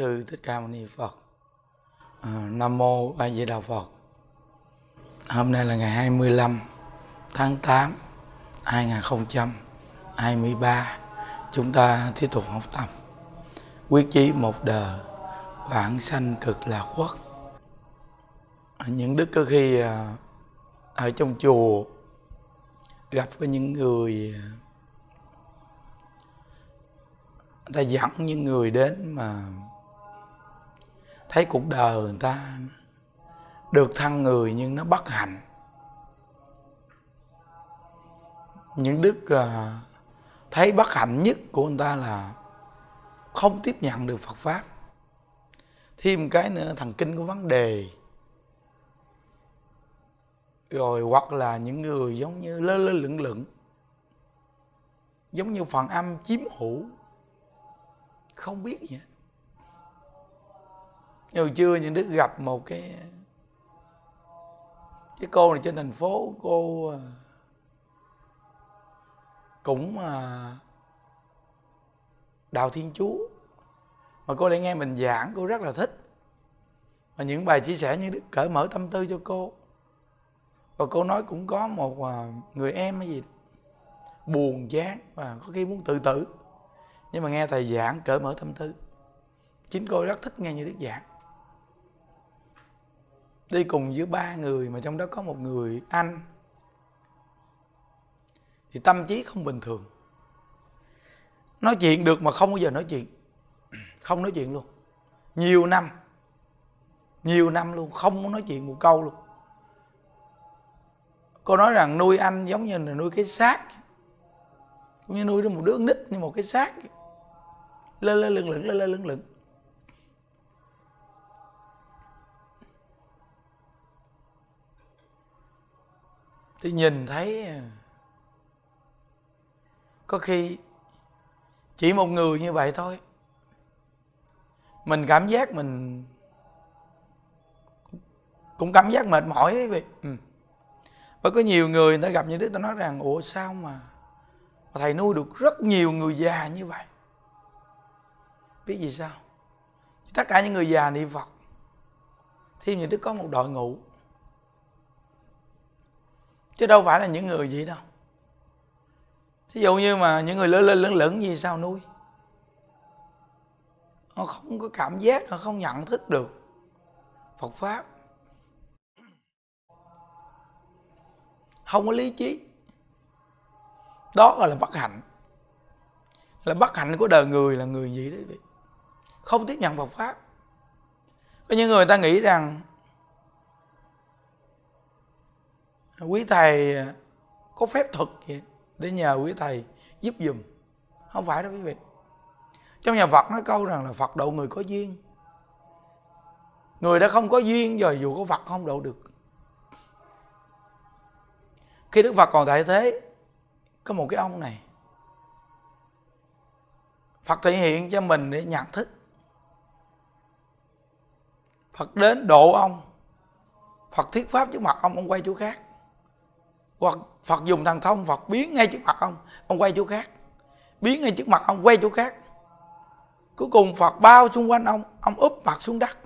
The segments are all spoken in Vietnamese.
sư thích ca mâu ni phật à, nam mô a di đà phật hôm nay là ngày 25 tháng 8 2023 chúng ta tiếp tục học tập quyết chí một đời vãng sanh cực lạc quốc à, những đức có khi à, ở trong chùa gặp với những người ta dẫn những người đến mà thấy cuộc đời người ta được thân người nhưng nó bất hạnh những đức à, thấy bất hạnh nhất của người ta là không tiếp nhận được phật pháp thêm cái nữa thần kinh có vấn đề rồi hoặc là những người giống như lơ lơ lửng lửng giống như phần âm chiếm hữu không biết gì hết Hồi trưa những Đức gặp một cái cái cô này trên thành phố cô à, cũng à, đạo Thiên Chúa mà cô lại nghe mình giảng cô rất là thích và những bài chia sẻ như Đức cởi mở tâm tư cho cô và cô nói cũng có một à, người em hay gì đó, buồn chán và có khi muốn tự tử nhưng mà nghe thầy giảng cởi mở tâm tư chính cô rất thích nghe như Đức giảng đi cùng với ba người mà trong đó có một người anh thì tâm trí không bình thường nói chuyện được mà không bao giờ nói chuyện không nói chuyện luôn nhiều năm nhiều năm luôn không muốn nói chuyện một câu luôn cô nói rằng nuôi anh giống như là nuôi cái xác cũng như nuôi được một đứa nít như một cái xác lơ lơ lửng lửng lơ lơ lửng lửng thì nhìn thấy à, có khi chỉ một người như vậy thôi mình cảm giác mình cũng cảm giác mệt mỏi ấy vị ừ. và có nhiều người người ta gặp như thế ta nói rằng ủa sao mà, thầy nuôi được rất nhiều người già như vậy biết gì sao tất cả những người già niệm phật thêm những đức có một đội ngũ chứ đâu phải là những người gì đâu thí dụ như mà những người lớn lên lớn lửng gì sao nuôi họ không có cảm giác họ không nhận thức được phật pháp không có lý trí đó gọi là bất hạnh là bất hạnh của đời người là người gì đấy không tiếp nhận phật pháp có những người ta nghĩ rằng quý thầy à, có phép thuật vậy để nhờ quý thầy giúp dùm không phải đâu quý vị trong nhà phật nói câu rằng là phật độ người có duyên người đã không có duyên rồi dù có phật không độ được khi đức phật còn tại thế có một cái ông này phật thể hiện cho mình để nhận thức phật đến độ ông phật thuyết pháp trước mặt ông ông quay chỗ khác hoặc Phật dùng thần thông Phật biến ngay trước mặt ông ông quay chỗ khác biến ngay trước mặt ông quay chỗ khác cuối cùng Phật bao xung quanh ông ông úp mặt xuống đất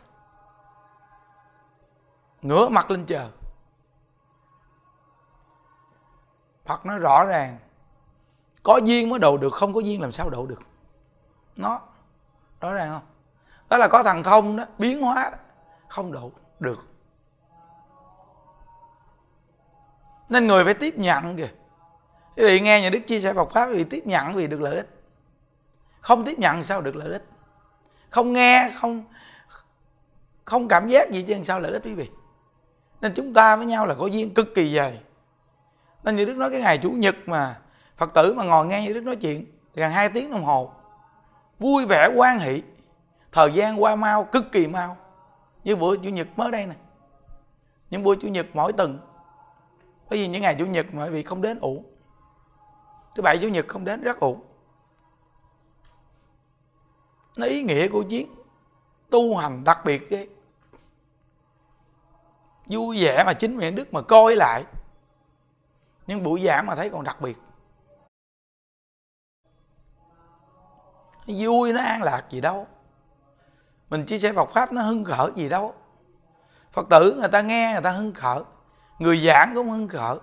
ngửa mặt lên trời Phật nói rõ ràng có duyên mới độ được không có duyên làm sao độ được nó rõ ràng không đó là có thằng thông đó biến hóa đó, không độ được nên người phải tiếp nhận kìa quý vị nghe nhà đức chia sẻ Phật pháp quý vị tiếp nhận vì được lợi ích không tiếp nhận sao được lợi ích không nghe không không cảm giác gì chứ sao lợi ích quý vị nên chúng ta với nhau là có duyên cực kỳ dày nên như đức nói cái ngày chủ nhật mà phật tử mà ngồi nghe như đức nói chuyện gần 2 tiếng đồng hồ vui vẻ quan hỷ thời gian qua mau cực kỳ mau như buổi chủ nhật mới đây nè những buổi chủ nhật mỗi tuần bởi vì những ngày chủ nhật mà vị không đến ủ thứ bảy chủ nhật không đến rất ủ nó ý nghĩa của chuyến tu hành đặc biệt ghê vui vẻ mà chính miệng đức mà coi lại những buổi giảng mà thấy còn đặc biệt nó vui nó an lạc gì đâu mình chia sẻ Phật pháp nó hưng khởi gì đâu phật tử người ta nghe người ta hưng khởi người giảng cũng hưng khởi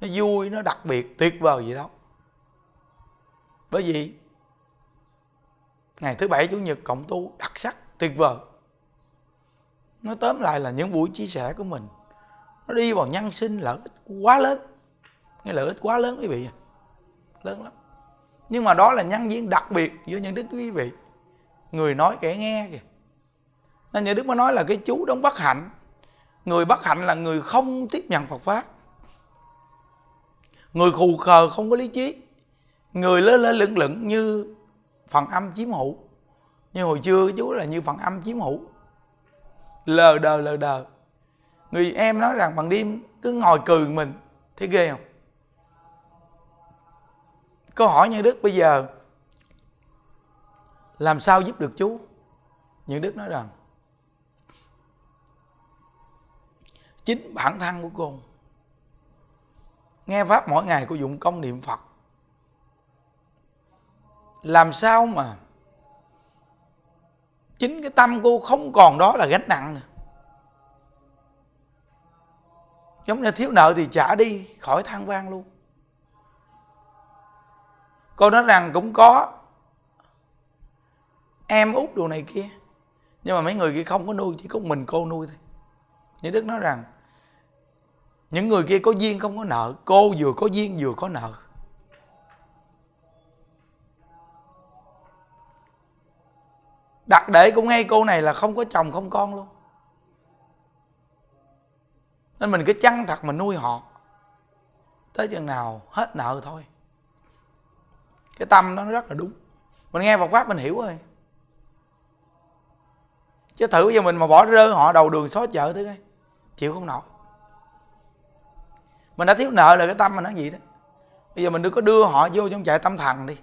nó vui nó đặc biệt tuyệt vời gì đâu bởi vì ngày thứ bảy chủ nhật cộng tu đặc sắc tuyệt vời nó tóm lại là những buổi chia sẻ của mình nó đi vào nhân sinh lợi ích quá lớn cái lợi ích quá lớn quý vị lớn lắm nhưng mà đó là nhân duyên đặc biệt giữa những đức quý vị người nói kẻ nghe kìa nên nhà đức mới nói là cái chú đóng bất hạnh người bất hạnh là người không tiếp nhận phật pháp người khù khờ không có lý trí người lơ lơ lửng lửng như phần âm chiếm hữu như hồi trưa chú là như phần âm chiếm hữu lờ đờ lờ đờ người em nói rằng bằng đêm cứ ngồi cười mình thấy ghê không câu hỏi nhân đức bây giờ làm sao giúp được chú Nhân đức nói rằng chính bản thân của cô nghe pháp mỗi ngày cô dụng công niệm phật làm sao mà chính cái tâm cô không còn đó là gánh nặng nữa. giống như thiếu nợ thì trả đi khỏi than vang luôn cô nói rằng cũng có em út đồ này kia nhưng mà mấy người kia không có nuôi chỉ có mình cô nuôi thôi như đức nói rằng những người kia có duyên không có nợ cô vừa có duyên vừa có nợ đặt để cũng ngay cô này là không có chồng không con luôn nên mình cứ chăn thật mà nuôi họ tới chừng nào hết nợ thôi cái tâm đó nó rất là đúng mình nghe Phật pháp mình hiểu rồi chứ thử bây giờ mình mà bỏ rơi họ đầu đường xó chợ thế coi chịu không nổi mình đã thiếu nợ là cái tâm mình nó gì đó bây giờ mình đừng có đưa họ vô trong chạy tâm thần đi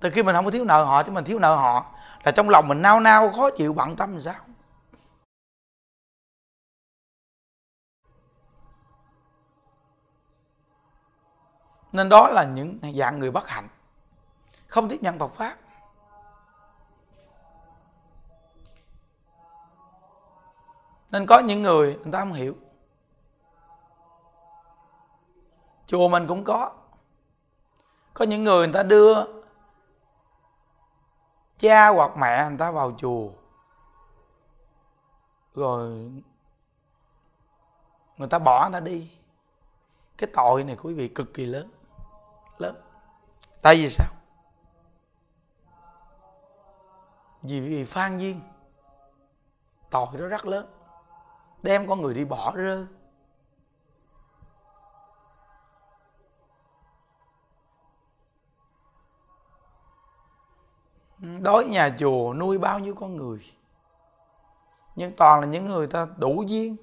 từ khi mình không có thiếu nợ họ chứ mình thiếu nợ họ là trong lòng mình nao nao khó chịu bận tâm làm sao nên đó là những dạng người bất hạnh không tiếp nhận Phật pháp nên có những người người ta không hiểu chùa mình cũng có có những người người ta đưa cha hoặc mẹ người ta vào chùa rồi người ta bỏ người ta đi cái tội này quý vị cực kỳ lớn lớn tại vì sao vì vì phan duyên tội đó rất lớn đem con người đi bỏ rơ đói nhà chùa nuôi bao nhiêu con người nhưng toàn là những người ta đủ duyên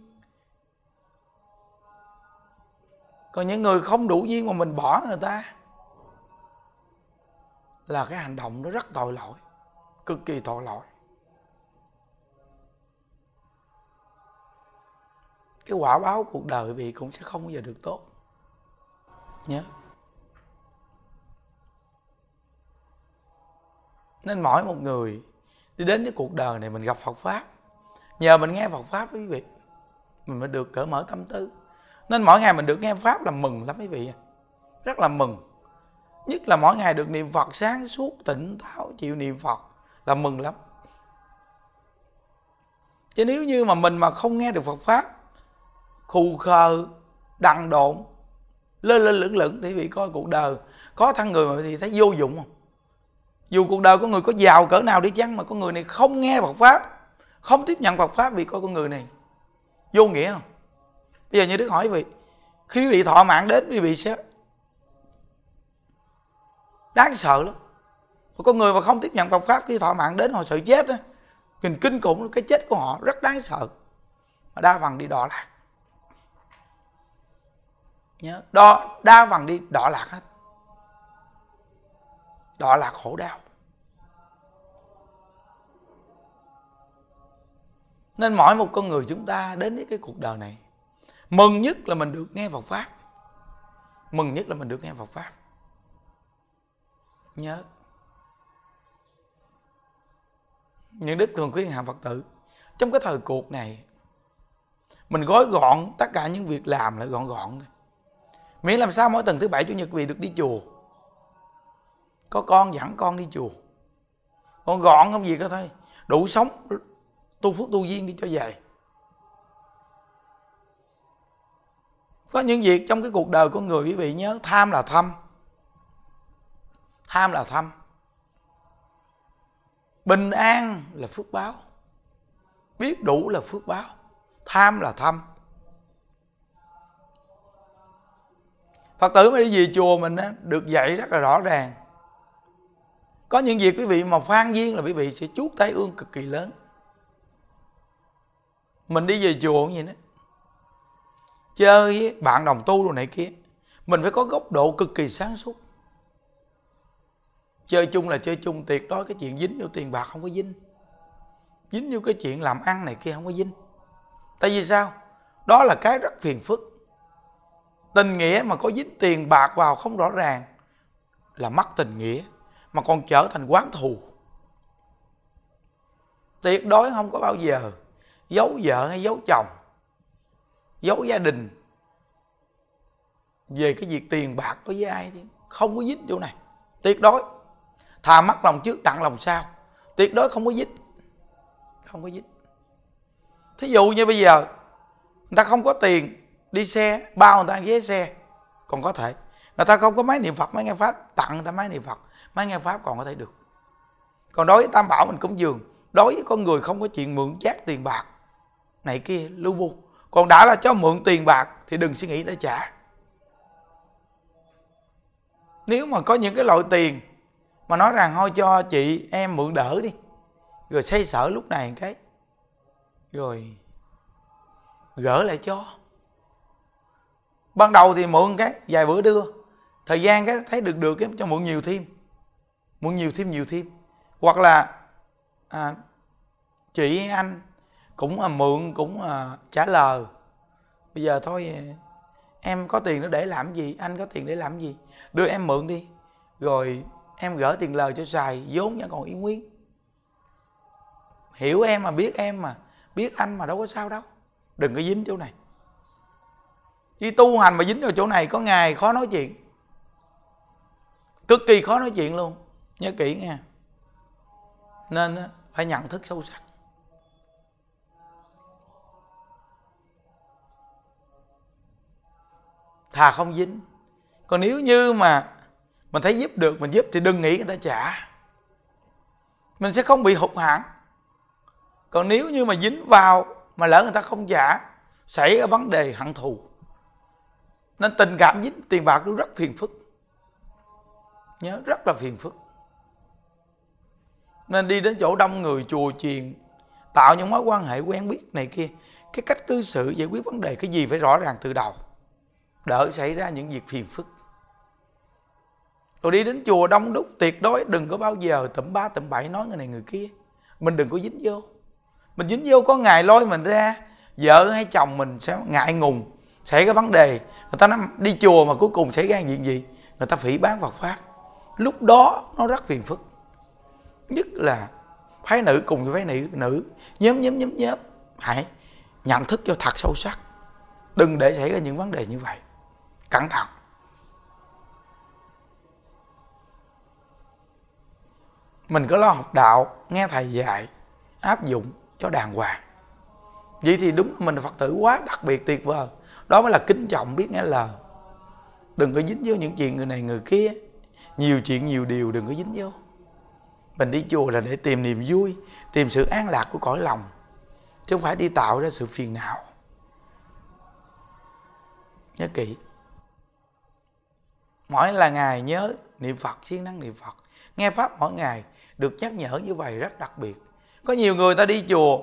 còn những người không đủ duyên mà mình bỏ người ta là cái hành động đó rất tội lỗi cực kỳ tội lỗi cái quả báo cuộc đời vì cũng sẽ không bao giờ được tốt nhớ nên mỗi một người đi đến cái cuộc đời này mình gặp Phật pháp nhờ mình nghe Phật pháp quý vị mình mới được cởi mở tâm tư nên mỗi ngày mình được nghe pháp là mừng lắm quý vị rất là mừng nhất là mỗi ngày được niệm Phật sáng suốt tỉnh táo chịu niệm Phật là mừng lắm chứ nếu như mà mình mà không nghe được Phật pháp khù khờ đằng độn lên lên lửng lửng thì vị coi cuộc đời có thằng người mà thì thấy vô dụng không dù cuộc đời của người có giàu cỡ nào đi chăng mà con người này không nghe Phật pháp không tiếp nhận Phật pháp vì coi con người này vô nghĩa không bây giờ như đức hỏi vị khi vị thọ mạng đến quý vị sẽ đáng sợ lắm một con người mà không tiếp nhận Phật pháp khi thọ mạng đến họ sợ chết á kinh kinh khủng cái chết của họ rất đáng sợ mà đa phần đi đọa lạc nhớ đo đa bằng đi đỏ lạc hết đỏ là khổ đau nên mỗi một con người chúng ta đến với cái cuộc đời này mừng nhất là mình được nghe Phật pháp mừng nhất là mình được nghe Phật pháp nhớ những đức thường khuyên hạ Phật tử trong cái thời cuộc này mình gói gọn tất cả những việc làm lại gọn gọn thôi miễn làm sao mỗi tuần thứ bảy chủ nhật quý vị được đi chùa có con dẫn con đi chùa con gọn không gì đó thôi đủ sống tu phước tu duyên đi cho về có những việc trong cái cuộc đời của người quý vị nhớ tham là thâm tham là thâm bình an là phước báo biết đủ là phước báo tham là thâm phật tử mà đi về chùa mình á, được dạy rất là rõ ràng có những việc quý vị mà phan duyên là quý vị sẽ chuốt tay ương cực kỳ lớn mình đi về chùa cũng vậy đó chơi với bạn đồng tu rồi này kia mình phải có góc độ cực kỳ sáng suốt chơi chung là chơi chung tuyệt đối cái chuyện dính vô tiền bạc không có dính dính vô cái chuyện làm ăn này kia không có dính tại vì sao đó là cái rất phiền phức tình nghĩa mà có dính tiền bạc vào không rõ ràng là mất tình nghĩa mà còn trở thành quán thù tuyệt đối không có bao giờ giấu vợ hay giấu chồng giấu gia đình về cái việc tiền bạc đối với ai thì không có dính chỗ này tuyệt đối thà mắc lòng trước đặng lòng sau tuyệt đối không có dính không có dính thí dụ như bây giờ người ta không có tiền đi xe bao người ta ghế xe còn có thể người ta không có máy niệm phật máy nghe pháp tặng người ta máy niệm phật máy nghe pháp còn có thể được còn đối với tam bảo mình cúng dường đối với con người không có chuyện mượn chát tiền bạc này kia lưu bu còn đã là cho mượn tiền bạc thì đừng suy nghĩ tới trả nếu mà có những cái loại tiền mà nói rằng thôi cho chị em mượn đỡ đi rồi xây sở lúc này cái rồi gỡ lại cho ban đầu thì mượn cái vài bữa đưa thời gian cái thấy được được cái cho mượn nhiều thêm mượn nhiều thêm nhiều thêm hoặc là à, chị anh cũng à, mượn cũng à, trả lời bây giờ thôi à, em có tiền nó để làm gì anh có tiền để làm gì đưa em mượn đi rồi em gửi tiền lời cho xài vốn vẫn còn y nguyên hiểu em mà biết em mà biết anh mà đâu có sao đâu đừng có dính chỗ này vì tu hành mà dính vào chỗ này có ngày khó nói chuyện Cực kỳ khó nói chuyện luôn Nhớ kỹ nghe Nên phải nhận thức sâu sắc Thà không dính Còn nếu như mà Mình thấy giúp được mình giúp thì đừng nghĩ người ta trả Mình sẽ không bị hụt hẳn Còn nếu như mà dính vào Mà lỡ người ta không trả Xảy ra vấn đề hận thù nên tình cảm với tiền bạc nó rất phiền phức nhớ rất là phiền phức nên đi đến chỗ đông người chùa chiền tạo những mối quan hệ quen biết này kia cái cách cư xử giải quyết vấn đề cái gì phải rõ ràng từ đầu đỡ xảy ra những việc phiền phức rồi đi đến chùa đông đúc tuyệt đối đừng có bao giờ tẩm ba tẩm bảy nói người này người kia mình đừng có dính vô mình dính vô có ngày lôi mình ra vợ hay chồng mình sẽ ngại ngùng xảy ra vấn đề người ta nói đi chùa mà cuối cùng xảy ra chuyện gì người ta phỉ bán Phật pháp lúc đó nó rất phiền phức nhất là phái nữ cùng với phái nữ nữ nhóm nhóm nhóm nhóm hãy nhận thức cho thật sâu sắc đừng để xảy ra những vấn đề như vậy cẩn thận mình cứ lo học đạo nghe thầy dạy áp dụng cho đàng hoàng vậy thì đúng mình là phật tử quá đặc biệt tuyệt vời đó mới là kính trọng biết nghe lời đừng có dính vô những chuyện người này người kia nhiều chuyện nhiều điều đừng có dính vô mình đi chùa là để tìm niềm vui tìm sự an lạc của cõi lòng chứ không phải đi tạo ra sự phiền não nhớ kỹ mỗi là ngày nhớ niệm phật siêng năng niệm phật nghe pháp mỗi ngày được nhắc nhở như vậy rất đặc biệt có nhiều người ta đi chùa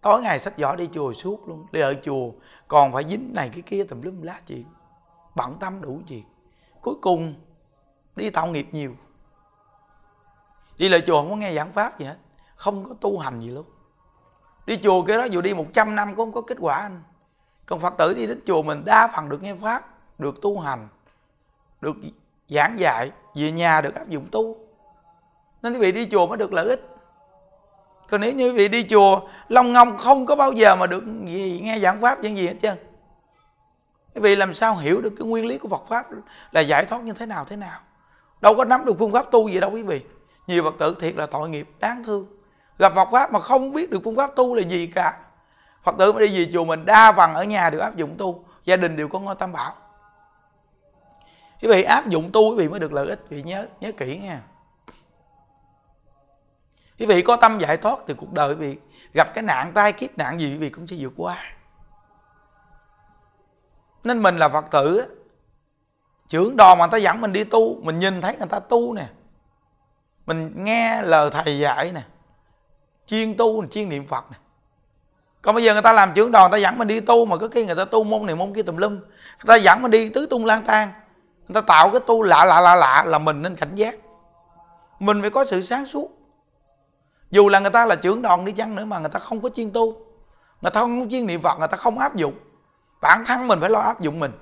tối ngày sách giỏ đi chùa suốt luôn đi ở chùa còn phải dính này cái kia tùm lum lá chuyện bận tâm đủ chuyện cuối cùng đi tạo nghiệp nhiều đi lại chùa không có nghe giảng pháp gì hết không có tu hành gì luôn đi chùa cái đó dù đi 100 năm cũng không có kết quả anh còn phật tử đi đến chùa mình đa phần được nghe pháp được tu hành được giảng dạy về nhà được áp dụng tu nên quý vị đi chùa mới được lợi ích còn nếu như vị đi chùa long ngong không có bao giờ mà được gì, nghe giảng pháp những gì hết trơn quý vị làm sao hiểu được cái nguyên lý của Phật pháp là giải thoát như thế nào thế nào đâu có nắm được phương pháp tu gì đâu quý vị nhiều phật tử thiệt là tội nghiệp đáng thương gặp Phật pháp mà không biết được phương pháp tu là gì cả Phật tử mới đi về chùa mình đa phần ở nhà đều áp dụng tu gia đình đều có ngôi tam bảo quý vị áp dụng tu quý vị mới được lợi ích quý vị nhớ nhớ kỹ nha quý vị có tâm giải thoát thì cuộc đời quý vị gặp cái nạn tai kiếp nạn gì quý vị cũng sẽ vượt qua nên mình là phật tử trưởng đoàn mà người ta dẫn mình đi tu mình nhìn thấy người ta tu nè mình nghe lời thầy dạy nè chuyên tu chuyên niệm phật nè còn bây giờ người ta làm trưởng đoàn, người ta dẫn mình đi tu mà có khi người ta tu môn này môn kia tùm lum người ta dẫn mình đi tứ tung lang tan người ta tạo cái tu lạ lạ lạ lạ là mình nên cảnh giác mình phải có sự sáng suốt dù là người ta là trưởng đoàn đi chăng nữa mà người ta không có chuyên tu người ta không có chuyên niệm phật người ta không áp dụng bản thân mình phải lo áp dụng mình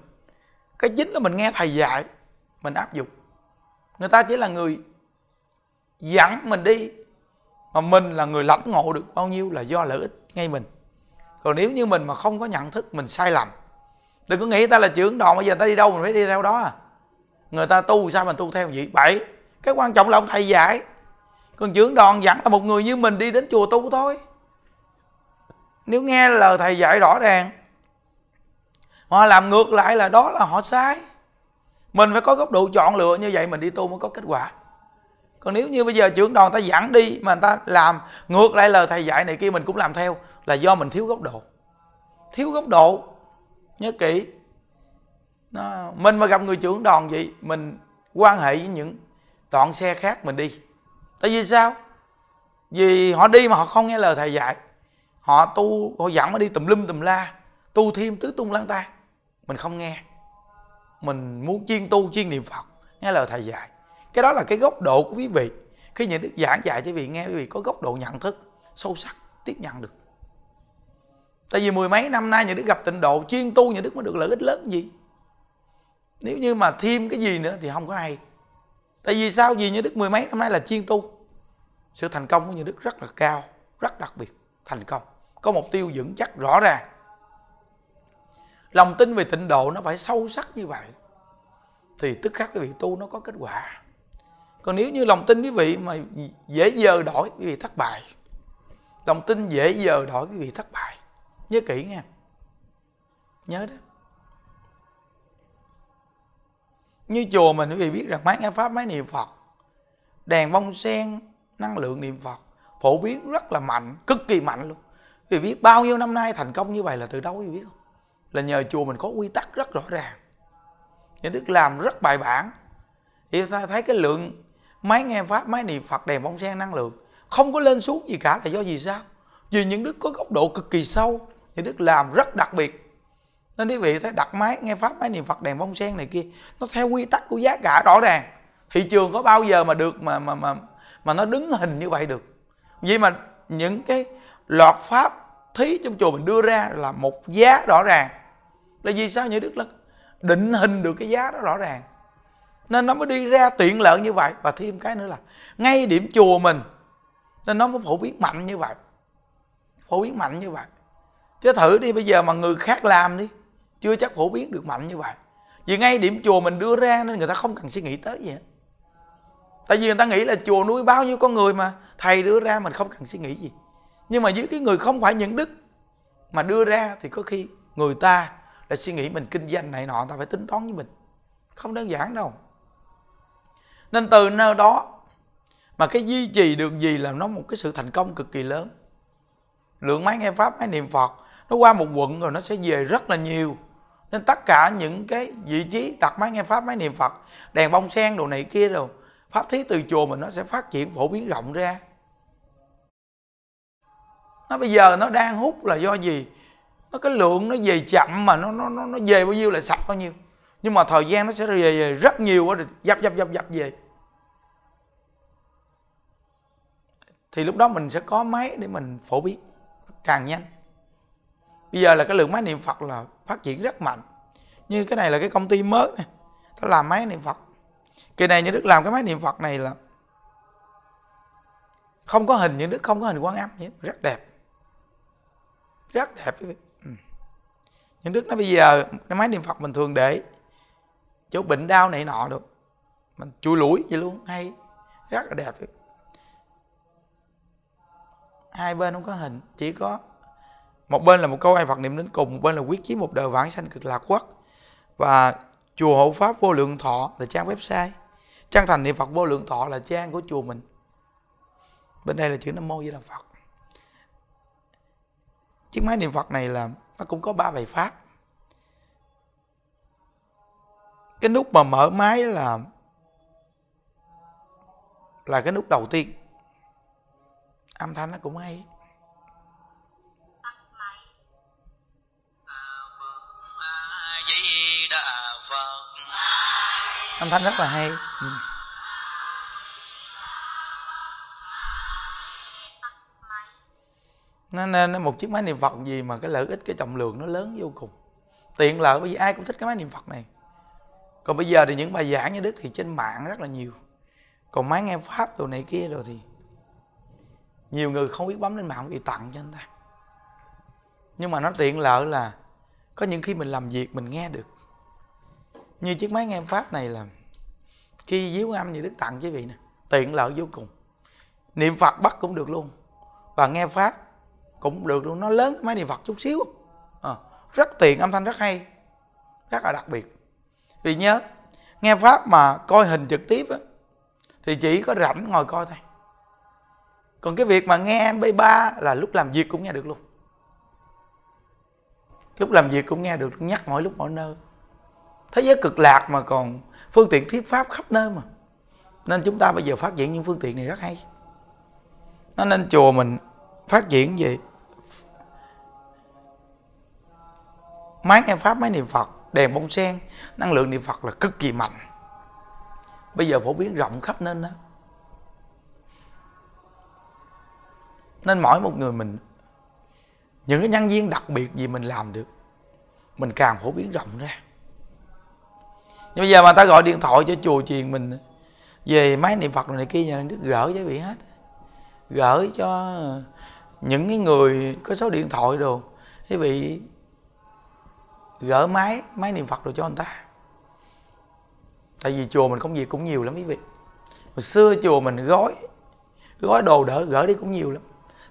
cái chính là mình nghe thầy dạy mình áp dụng người ta chỉ là người dẫn mình đi mà mình là người lãnh ngộ được bao nhiêu là do lợi ích ngay mình còn nếu như mình mà không có nhận thức mình sai lầm đừng có nghĩ ta là trưởng đoàn bây giờ ta đi đâu mình phải đi theo đó à người ta tu sao mình tu theo vậy bảy cái quan trọng là ông thầy dạy còn trưởng đoàn dặn là một người như mình đi đến chùa tu thôi nếu nghe lời thầy dạy rõ ràng họ làm ngược lại là đó là họ sai mình phải có góc độ chọn lựa như vậy mình đi tu mới có kết quả còn nếu như bây giờ trưởng đoàn ta dặn đi mà người ta làm ngược lại lời thầy dạy này kia mình cũng làm theo là do mình thiếu góc độ thiếu góc độ nhớ kỹ nó, mình mà gặp người trưởng đoàn vậy mình quan hệ với những đoạn xe khác mình đi tại vì sao vì họ đi mà họ không nghe lời thầy dạy họ tu họ dẫn mà đi tùm lum tùm la tu thêm tứ tung lăng ta mình không nghe mình muốn chuyên tu chuyên niệm phật nghe lời thầy dạy cái đó là cái góc độ của quý vị khi những đức giảng dạy cho quý vị nghe quý vị có góc độ nhận thức sâu sắc tiếp nhận được tại vì mười mấy năm nay những đức gặp tịnh độ chuyên tu những đức mới được lợi ích lớn gì nếu như mà thêm cái gì nữa thì không có hay tại vì sao vì như đức mười mấy năm nay là chiên tu sự thành công của như đức rất là cao rất đặc biệt thành công có mục tiêu vững chắc rõ ràng lòng tin về tịnh độ nó phải sâu sắc như vậy thì tức khắc quý vị tu nó có kết quả còn nếu như lòng tin quý vị mà dễ dờ đổi quý vị thất bại lòng tin dễ dờ đổi quý vị thất bại nhớ kỹ nghe, nhớ đó như chùa mình quý vị biết rằng máy nghe pháp máy niệm phật đèn bông sen năng lượng niệm phật phổ biến rất là mạnh cực kỳ mạnh luôn Vì biết bao nhiêu năm nay thành công như vậy là từ đâu quý vị biết không là nhờ chùa mình có quy tắc rất rõ ràng những thức làm rất bài bản thì ta thấy cái lượng máy nghe pháp máy niệm phật đèn bông sen năng lượng không có lên xuống gì cả là do gì sao vì những đức có góc độ cực kỳ sâu những đức làm rất đặc biệt nên quý vị thấy đặt máy nghe pháp máy niệm phật đèn bông sen này kia nó theo quy tắc của giá cả rõ ràng thị trường có bao giờ mà được mà mà mà mà nó đứng hình như vậy được vậy mà những cái lọt pháp thí trong chùa mình đưa ra là một giá rõ ràng là vì sao như đức lắc định hình được cái giá đó rõ ràng nên nó mới đi ra tiện lợi như vậy và thêm cái nữa là ngay điểm chùa mình nên nó mới phổ biến mạnh như vậy phổ biến mạnh như vậy chứ thử đi bây giờ mà người khác làm đi chưa chắc phổ biến được mạnh như vậy vì ngay điểm chùa mình đưa ra nên người ta không cần suy nghĩ tới gì hết tại vì người ta nghĩ là chùa nuôi bao nhiêu con người mà thầy đưa ra mình không cần suy nghĩ gì nhưng mà dưới cái người không phải nhận đức mà đưa ra thì có khi người ta là suy nghĩ mình kinh doanh này nọ ta phải tính toán với mình không đơn giản đâu nên từ nơi đó mà cái duy trì được gì là nó một cái sự thành công cực kỳ lớn lượng máy nghe pháp máy niệm phật nó qua một quận rồi nó sẽ về rất là nhiều nên tất cả những cái vị trí đặt máy nghe pháp máy niệm phật đèn bông sen đồ này kia rồi pháp thí từ chùa mình nó sẽ phát triển phổ biến rộng ra nó bây giờ nó đang hút là do gì nó cái lượng nó về chậm mà nó nó nó, nó về bao nhiêu là sạch bao nhiêu nhưng mà thời gian nó sẽ về, về rất nhiều quá dập dập dập dập về thì lúc đó mình sẽ có máy để mình phổ biến càng nhanh bây giờ là cái lượng máy niệm phật là phát triển rất mạnh như cái này là cái công ty mới này nó làm máy niệm phật kỳ này như đức làm cái máy niệm phật này là không có hình những đức không có hình quan âm gì rất đẹp rất đẹp ừ. những đức nó bây giờ cái máy niệm phật mình thường để chỗ bệnh đau này nọ được mình chui lũi vậy luôn hay rất là đẹp hai bên không có hình chỉ có một bên là một câu ai Phật niệm đến cùng một bên là quyết chí một đời vãng sanh cực lạc quốc và chùa hộ pháp vô lượng thọ là trang website trang thành niệm Phật vô lượng thọ là trang của chùa mình bên đây là chữ Nam Mô Di Đà Phật chiếc máy niệm Phật này là nó cũng có ba bài pháp cái nút mà mở máy là là cái nút đầu tiên âm thanh nó cũng hay di đà phật âm thanh rất là hay ừ. nó nên một chiếc máy niệm phật gì mà cái lợi ích cái trọng lượng nó lớn vô cùng tiện lợi bởi vì ai cũng thích cái máy niệm phật này còn bây giờ thì những bài giảng như đức thì trên mạng rất là nhiều còn máy nghe pháp đồ này kia rồi thì nhiều người không biết bấm lên mạng vì tặng cho anh ta nhưng mà nó tiện lợi là có những khi mình làm việc mình nghe được như chiếc máy nghe pháp này là khi díu âm như đức tặng quý vị nè tiện lợi vô cùng niệm phật bắt cũng được luôn và nghe pháp cũng được luôn nó lớn cái máy niệm phật chút xíu à, rất tiện âm thanh rất hay rất là đặc biệt vì nhớ nghe pháp mà coi hình trực tiếp á, thì chỉ có rảnh ngồi coi thôi còn cái việc mà nghe mp3 là lúc làm việc cũng nghe được luôn lúc làm việc cũng nghe được nhắc mọi lúc mọi nơi thế giới cực lạc mà còn phương tiện thuyết pháp khắp nơi mà nên chúng ta bây giờ phát triển những phương tiện này rất hay nó nên chùa mình phát triển gì máy nghe pháp máy niệm phật đèn bông sen năng lượng niệm phật là cực kỳ mạnh bây giờ phổ biến rộng khắp nên đó nên mỗi một người mình những cái nhân viên đặc biệt gì mình làm được mình càng phổ biến rộng ra nhưng bây giờ mà ta gọi điện thoại cho chùa chiền mình về máy niệm phật này kia nhà nước gỡ cho bị hết gửi cho những cái người có số điện thoại đồ quý vị gỡ máy máy niệm phật đồ cho anh ta tại vì chùa mình công việc cũng nhiều lắm quý vị hồi xưa chùa mình gói gói đồ đỡ gửi đi cũng nhiều lắm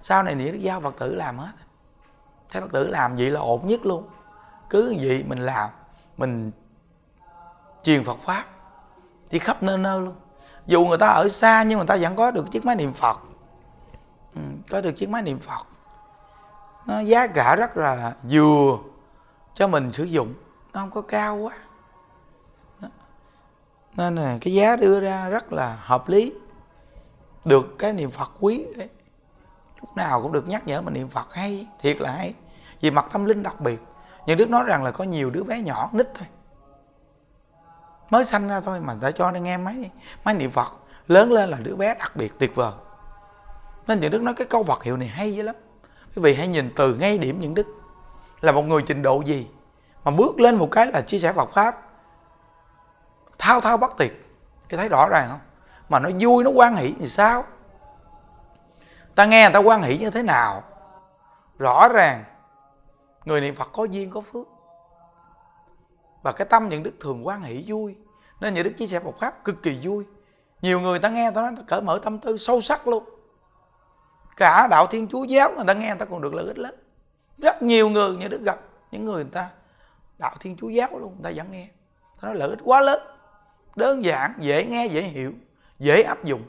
sau này thì giao phật tử làm hết thấy bác tử làm vậy là ổn nhất luôn cứ vậy mình làm mình truyền phật pháp đi khắp nơi nơi luôn dù người ta ở xa nhưng mà người ta vẫn có được chiếc máy niệm phật ừ, có được chiếc máy niệm phật nó giá cả rất là vừa cho mình sử dụng nó không có cao quá Đó. nên là cái giá đưa ra rất là hợp lý được cái niệm phật quý ấy lúc nào cũng được nhắc nhở mình niệm phật hay thiệt là hay vì mặt tâm linh đặc biệt nhưng đức nói rằng là có nhiều đứa bé nhỏ nít thôi mới sanh ra thôi mà đã cho nó nghe máy máy niệm phật lớn lên là đứa bé đặc biệt tuyệt vời nên những đức nói cái câu vật hiệu này hay dữ lắm quý vị hãy nhìn từ ngay điểm những đức là một người trình độ gì mà bước lên một cái là chia sẻ Phật pháp thao thao bất tuyệt thì thấy rõ ràng không mà nó vui nó quan hỷ thì sao ta nghe người ta quan hỷ như thế nào rõ ràng người niệm phật có duyên có phước và cái tâm những đức thường quan hỷ vui nên những đức chia sẻ một pháp cực kỳ vui nhiều người ta nghe ta nói ta cởi mở tâm tư sâu sắc luôn cả đạo thiên chúa giáo người ta nghe người ta còn được lợi ích lớn rất nhiều người như đức gặp những người người ta đạo thiên chúa giáo luôn người ta vẫn nghe ta nói lợi ích quá lớn đơn giản dễ nghe dễ hiểu dễ áp dụng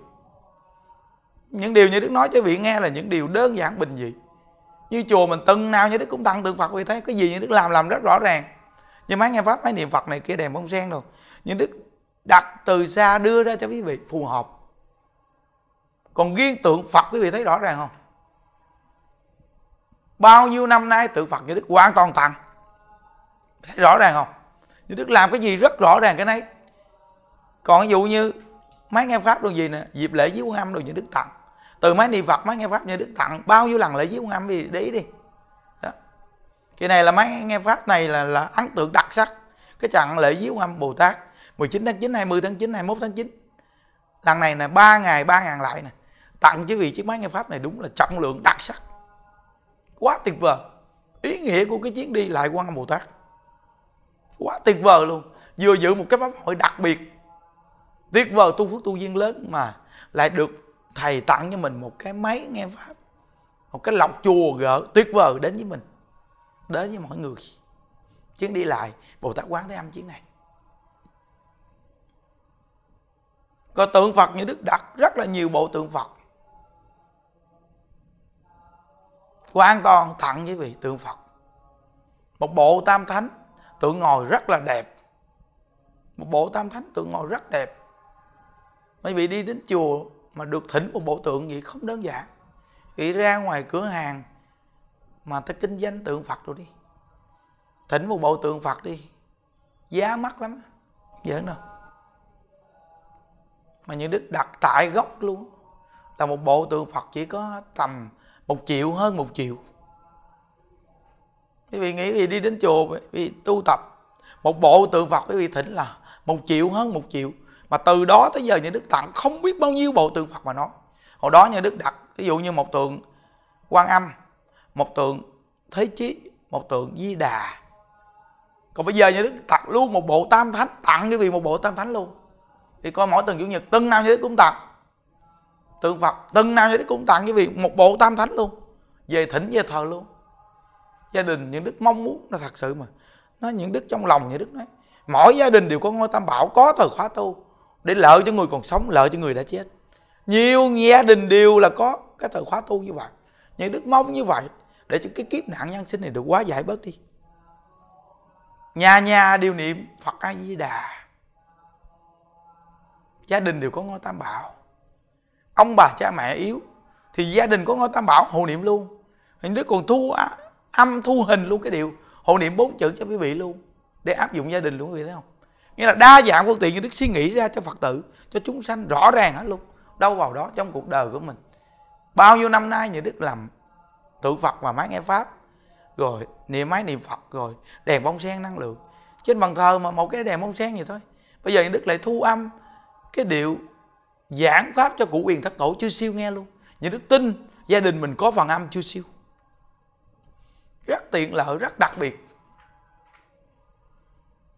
những điều như đức nói cho vị nghe là những điều đơn giản bình dị như chùa mình từng nào như đức cũng tặng tượng phật vì thế cái gì như đức làm làm rất rõ ràng nhưng mấy nghe pháp mấy niệm phật này kia đèn bông sen rồi nhưng đức đặt từ xa đưa ra cho quý vị phù hợp còn riêng tượng phật quý vị thấy rõ ràng không bao nhiêu năm nay tượng phật như đức hoàn toàn tặng thấy rõ ràng không như đức làm cái gì rất rõ ràng cái này còn ví dụ như mấy nghe pháp đồ gì nè dịp lễ với quan âm đồ như đức tặng từ máy niệm phật mấy nghe pháp như đức tặng bao nhiêu lần lễ giết quan âm đi để ý đi đó. cái này là mấy nghe pháp này là là ấn tượng đặc sắc cái trận lễ giết quan âm bồ tát 19 tháng 9, 20 tháng 9, 21 tháng 9 Lần này là 3 ngày, 3 ngàn lại nè Tặng chứ vì chiếc máy nghe Pháp này đúng là trọng lượng đặc sắc Quá tuyệt vời Ý nghĩa của cái chuyến đi lại quan âm Bồ Tát Quá tuyệt vời luôn Vừa giữ một cái pháp hội đặc biệt Tuyệt vời tu phước tu duyên lớn mà Lại được thầy tặng cho mình một cái máy nghe pháp một cái lọc chùa gỡ tuyệt vời đến với mình đến với mọi người chuyến đi lại bồ tát quán thế âm chuyến này có tượng phật như đức đặt rất là nhiều bộ tượng phật hoàn toàn tặng với vị tượng phật một bộ tam thánh tượng ngồi rất là đẹp một bộ tam thánh tượng ngồi rất đẹp mấy vị đi đến chùa mà được thỉnh một bộ tượng vậy không đơn giản vì ra ngoài cửa hàng mà ta kinh doanh tượng phật rồi đi thỉnh một bộ tượng phật đi giá mắc lắm dễ đâu mà những đức đặt tại gốc luôn là một bộ tượng phật chỉ có tầm một triệu hơn một triệu quý vị nghĩ gì đi đến chùa quý vị tu tập một bộ tượng phật quý vị thỉnh là một triệu hơn một triệu mà từ đó tới giờ nhà đức tặng không biết bao nhiêu bộ tượng phật mà nó, hồi đó nhà đức đặt ví dụ như một tượng quan âm một tượng thế chí một tượng di đà còn bây giờ nhà đức tặng luôn một bộ tam thánh tặng cái vị một bộ tam thánh luôn thì coi mỗi tuần chủ nhật từng nào nhà đức cũng tặng tượng phật từng nào nhà đức cũng tặng cái vị một bộ tam thánh luôn về thỉnh về thờ luôn gia đình những đức mong muốn là thật sự mà nó những đức trong lòng những đức nói mỗi gia đình đều có ngôi tam bảo có từ khóa tu để lợi cho người còn sống lợi cho người đã chết nhiều gia đình đều là có cái từ khóa tu như vậy những đức mong như vậy để cho cái kiếp nạn nhân sinh này được quá giải bớt đi nhà nhà đều niệm phật a di đà gia đình đều có ngôi tam bảo ông bà cha mẹ yếu thì gia đình có ngôi tam bảo hộ niệm luôn những đức còn thu âm thu hình luôn cái điều hộ niệm bốn chữ cho quý vị luôn để áp dụng gia đình luôn quý vị thấy không nghĩa là đa dạng phương tiện như đức suy nghĩ ra cho phật tử cho chúng sanh rõ ràng hết luôn đâu vào đó trong cuộc đời của mình bao nhiêu năm nay nhà đức làm tự phật và máy nghe pháp rồi niệm máy niệm phật rồi đèn bông sen năng lượng trên bàn thờ mà một cái đèn bông sen vậy thôi bây giờ nhà đức lại thu âm cái điệu giảng pháp cho cụ quyền thất tổ chưa siêu nghe luôn nhà đức tin gia đình mình có phần âm chưa siêu rất tiện lợi rất đặc biệt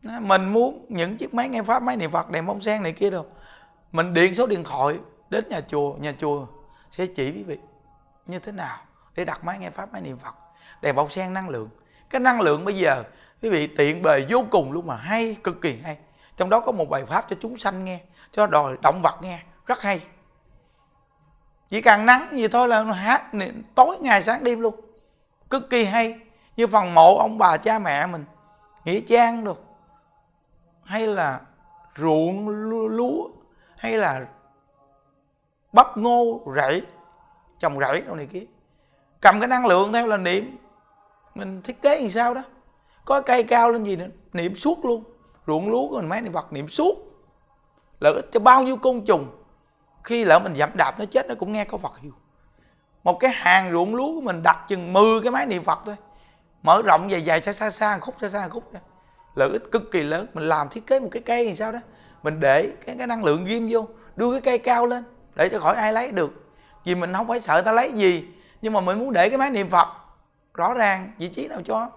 mình muốn những chiếc máy nghe pháp máy niệm phật đèn bông sen này kia đâu mình điện số điện thoại đến nhà chùa nhà chùa sẽ chỉ quý vị như thế nào để đặt máy nghe pháp máy niệm phật đèn bông sen năng lượng cái năng lượng bây giờ quý vị tiện bề vô cùng luôn mà hay cực kỳ hay trong đó có một bài pháp cho chúng sanh nghe cho đòi động vật nghe rất hay chỉ cần nắng gì thôi là nó hát tối ngày sáng đêm luôn cực kỳ hay như phần mộ ông bà cha mẹ mình nghĩa trang được hay là ruộng lúa hay là bắp ngô rẫy trồng rẫy đâu này kia cầm cái năng lượng theo là niệm mình thiết kế làm sao đó có cây cao lên gì nữa niệm suốt luôn ruộng lúa của mình mấy này vật niệm suốt lợi ích cho bao nhiêu côn trùng khi lỡ mình dậm đạp nó chết nó cũng nghe có Phật hiểu một cái hàng ruộng lúa của mình đặt chừng 10 cái máy niệm Phật thôi mở rộng dài dài xa xa xa khúc xa xa khúc ra lợi ích cực kỳ lớn mình làm thiết kế một cái cây làm sao đó mình để cái, cái năng lượng ghim vô đưa cái cây cao lên để cho khỏi ai lấy được vì mình không phải sợ ta lấy gì nhưng mà mình muốn để cái máy niệm phật rõ ràng vị trí nào cho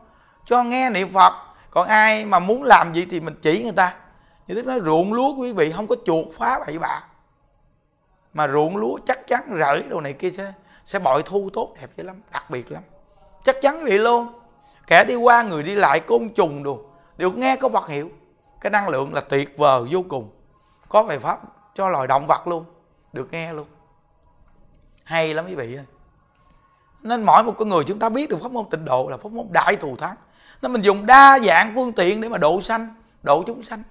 cho nghe niệm phật còn ai mà muốn làm gì thì mình chỉ người ta như thế nói ruộng lúa quý vị không có chuột phá bậy bạ mà ruộng lúa chắc chắn rẫy đồ này kia sẽ sẽ bội thu tốt đẹp dữ lắm đặc biệt lắm chắc chắn quý vị luôn kẻ đi qua người đi lại côn trùng đồ đều nghe có vật hiệu cái năng lượng là tuyệt vời vô cùng có bài pháp cho loài động vật luôn được nghe luôn hay lắm quý vị ơi nên mỗi một con người chúng ta biết được pháp môn tịnh độ là pháp môn đại thù thắng nên mình dùng đa dạng phương tiện để mà độ sanh độ chúng sanh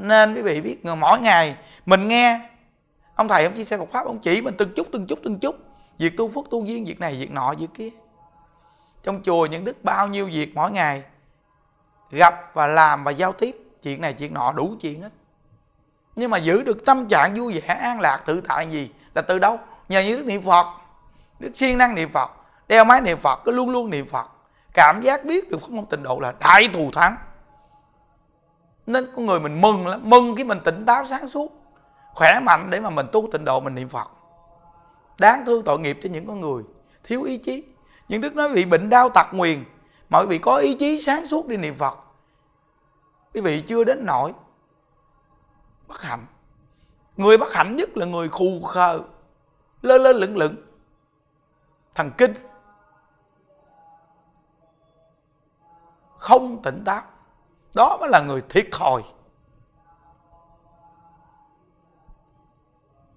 nên quý vị biết mỗi ngày mình nghe ông thầy ông chia sẻ một pháp ông chỉ mình từng chút từng chút từng chút việc tu phước tu duyên việc này việc nọ việc kia trong chùa những đức bao nhiêu việc mỗi ngày gặp và làm và giao tiếp chuyện này chuyện nọ đủ chuyện hết nhưng mà giữ được tâm trạng vui vẻ an lạc tự tại gì là từ đâu nhờ như đức niệm phật đức siêng năng niệm phật đeo máy niệm phật cứ luôn luôn niệm phật cảm giác biết được không môn tịnh độ là đại thù thắng nên con người mình mừng lắm mừng khi mình tỉnh táo sáng suốt khỏe mạnh để mà mình tu tịnh độ mình niệm phật đáng thương tội nghiệp cho những con người thiếu ý chí những đức nói bị bệnh đau tật nguyền mọi vị có ý chí sáng suốt đi niệm Phật quý vị chưa đến nỗi bất hạnh người bất hạnh nhất là người khù khờ lơ lơ lửng lửng thần kinh không tỉnh táo đó mới là người thiệt thòi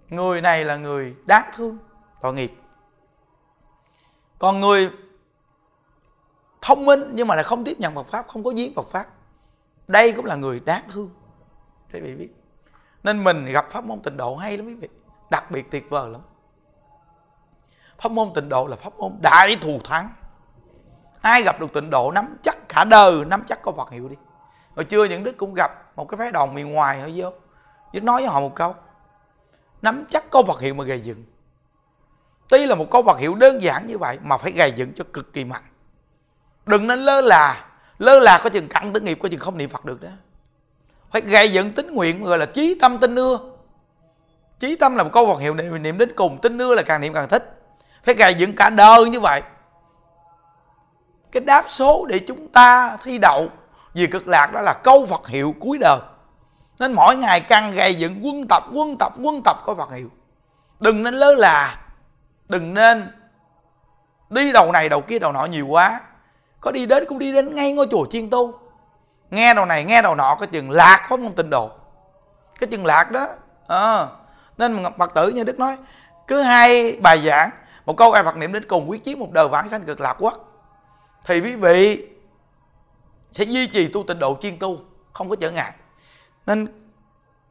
người này là người đáng thương tội nghiệp còn người thông minh nhưng mà lại không tiếp nhận Phật pháp không có giếng Phật pháp đây cũng là người đáng thương để vị biết nên mình gặp pháp môn tịnh độ hay lắm quý vị đặc biệt tuyệt vời lắm pháp môn tịnh độ là pháp môn đại thù thắng ai gặp được tịnh độ nắm chắc cả đời nắm chắc có Phật hiệu đi rồi chưa những đức cũng gặp một cái phái đoàn miền ngoài họ vô Đức nói với họ một câu nắm chắc câu Phật hiệu mà gầy dựng tuy là một câu Phật hiệu đơn giản như vậy mà phải gầy dựng cho cực kỳ mạnh đừng nên lơ là lơ là có chừng cặn tử nghiệp có chừng không niệm phật được đó phải gây dựng tín nguyện gọi là trí tâm tin ưa trí tâm là một câu Phật hiệu niệm, niệm đến cùng tin ưa là càng niệm càng thích phải gây dựng cả đời như vậy cái đáp số để chúng ta thi đậu vì cực lạc đó là câu Phật hiệu cuối đời nên mỗi ngày căn gây dựng quân tập quân tập quân tập có Phật hiệu đừng nên lơ là đừng nên đi đầu này đầu kia đầu nọ nhiều quá có đi đến cũng đi đến ngay ngôi chùa chiên tu nghe đầu này nghe đầu nọ cái chừng lạc không không tịnh độ cái chừng lạc đó à. nên phật tử như đức nói cứ hai bài giảng một câu ai phật niệm đến cùng quyết chí một đời vãng sanh cực lạc quốc thì quý vị sẽ duy trì tu tịnh độ chiên tu không có trở ngại nên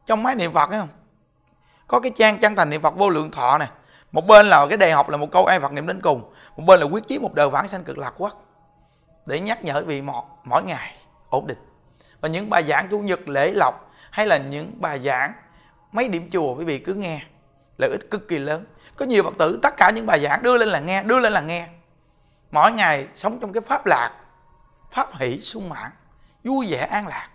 trong máy niệm phật ấy không có cái trang chân thành niệm phật vô lượng thọ này một bên là cái đề học là một câu ai phật niệm đến cùng một bên là quyết chí một đời vãng sanh cực lạc quốc để nhắc nhở vị mọt mỗi ngày ổn định và những bài giảng chủ nhật lễ lọc hay là những bài giảng mấy điểm chùa quý vị cứ nghe lợi ích cực kỳ lớn có nhiều phật tử tất cả những bài giảng đưa lên là nghe đưa lên là nghe mỗi ngày sống trong cái pháp lạc pháp hỷ sung mãn vui vẻ an lạc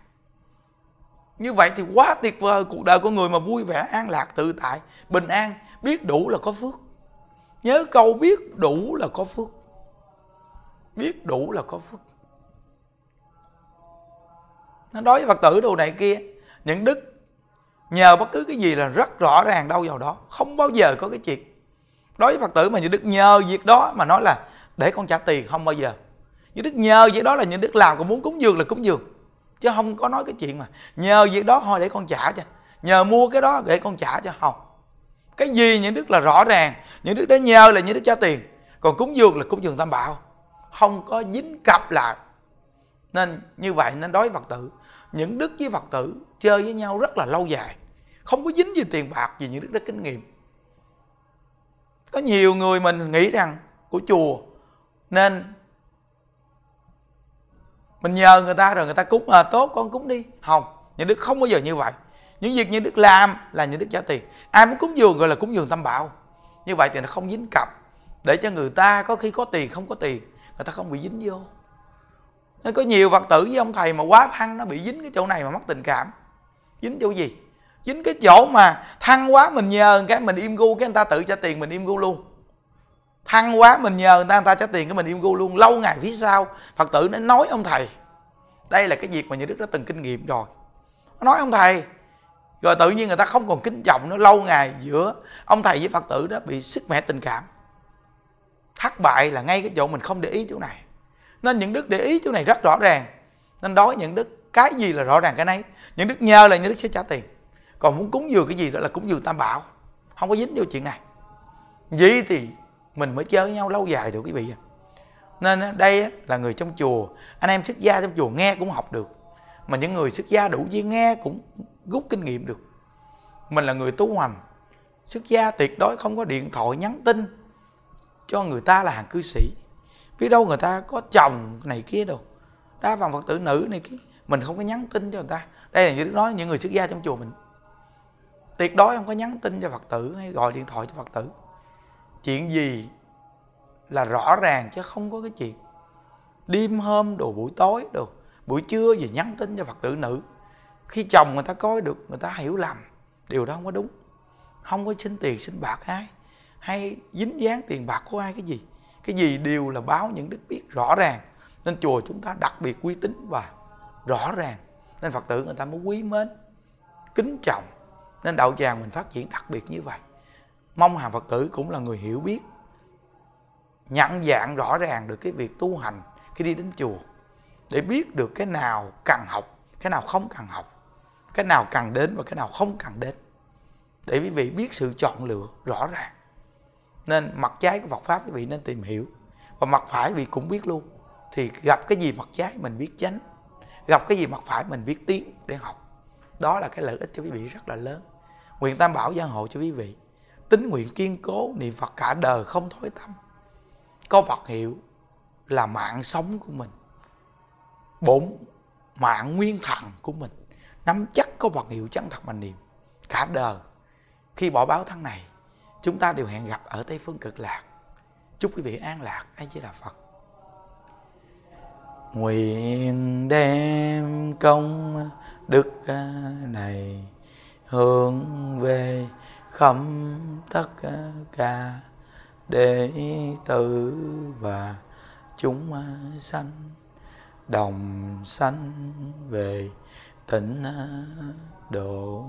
như vậy thì quá tuyệt vời cuộc đời của người mà vui vẻ an lạc tự tại bình an biết đủ là có phước nhớ câu biết đủ là có phước biết đủ là có phước nó đối với phật tử đồ này kia những đức nhờ bất cứ cái gì là rất rõ ràng đâu vào đó không bao giờ có cái chuyện đối với phật tử mà những đức nhờ việc đó mà nói là để con trả tiền không bao giờ những đức nhờ việc đó là những đức làm còn muốn cúng dường là cúng dường chứ không có nói cái chuyện mà nhờ việc đó thôi để con trả cho nhờ mua cái đó để con trả cho không cái gì những đức là rõ ràng những đức đã nhờ là những đức trả tiền còn cúng dường là cúng dường tam bảo không có dính cặp lại nên như vậy nên đối với phật tử những đức với phật tử chơi với nhau rất là lâu dài không có dính gì tiền bạc gì những đức đã kinh nghiệm có nhiều người mình nghĩ rằng của chùa nên mình nhờ người ta rồi người ta cúng à tốt con cúng đi không những đức không bao giờ như vậy những việc như đức làm là những đức trả tiền ai muốn cúng dường gọi là cúng dường tâm bảo như vậy thì nó không dính cặp để cho người ta có khi có tiền không có tiền người ta không bị dính vô nên có nhiều phật tử với ông thầy mà quá thăng nó bị dính cái chỗ này mà mất tình cảm dính chỗ gì dính cái chỗ mà thăng quá mình nhờ cái mình im gu cái người ta tự trả tiền mình im gu luôn thăng quá mình nhờ người ta người ta trả tiền cái mình im gu luôn lâu ngày phía sau phật tử nó nói ông thầy đây là cái việc mà nhà đức đã từng kinh nghiệm rồi nó nói ông thầy rồi tự nhiên người ta không còn kính trọng nó lâu ngày giữa ông thầy với phật tử đó bị sức mẻ tình cảm thất bại là ngay cái chỗ mình không để ý chỗ này nên những đức để ý chỗ này rất rõ ràng nên đối những đức cái gì là rõ ràng cái nấy những đức nhờ là những đức sẽ trả tiền còn muốn cúng dường cái gì đó là cúng dường tam bảo không có dính vô chuyện này vậy thì mình mới chơi với nhau lâu dài được quý vị nên đây là người trong chùa anh em xuất gia trong chùa nghe cũng học được mà những người xuất gia đủ duyên nghe cũng rút kinh nghiệm được mình là người tu hành xuất gia tuyệt đối không có điện thoại nhắn tin cho người ta là hàng cư sĩ biết đâu người ta có chồng này kia đâu đa phần phật tử nữ này kia mình không có nhắn tin cho người ta đây là như nói những người xuất gia trong chùa mình tuyệt đối không có nhắn tin cho phật tử hay gọi điện thoại cho phật tử chuyện gì là rõ ràng chứ không có cái chuyện đêm hôm đồ buổi tối đồ buổi trưa gì nhắn tin cho phật tử nữ khi chồng người ta coi được người ta hiểu lầm điều đó không có đúng không có xin tiền xin bạc ai hay dính dáng tiền bạc của ai cái gì cái gì đều là báo những đức biết rõ ràng nên chùa chúng ta đặc biệt uy tín và rõ ràng nên phật tử người ta mới quý mến kính trọng nên đạo tràng mình phát triển đặc biệt như vậy mong hàng phật tử cũng là người hiểu biết nhận dạng rõ ràng được cái việc tu hành khi đi đến chùa để biết được cái nào cần học cái nào không cần học cái nào cần đến và cái nào không cần đến để quý vị biết sự chọn lựa rõ ràng nên mặt trái của Phật pháp quý vị nên tìm hiểu và mặt phải quý vị cũng biết luôn thì gặp cái gì mặt trái mình biết chánh gặp cái gì mặt phải mình biết tiếng để học đó là cái lợi ích cho quý vị rất là lớn nguyện tam bảo gia hộ cho quý vị tín nguyện kiên cố niệm phật cả đời không thối tâm có phật hiệu là mạng sống của mình bổn mạng nguyên thần của mình nắm chắc có Phật hiệu chân thật mà niệm cả đời khi bỏ báo tháng này chúng ta đều hẹn gặp ở Tây Phương Cực Lạc. Chúc quý vị an lạc, anh chỉ là Phật. Nguyện đem công đức à, này hướng về khắp tất cả đệ tử và chúng à, sanh đồng sanh về tỉnh độ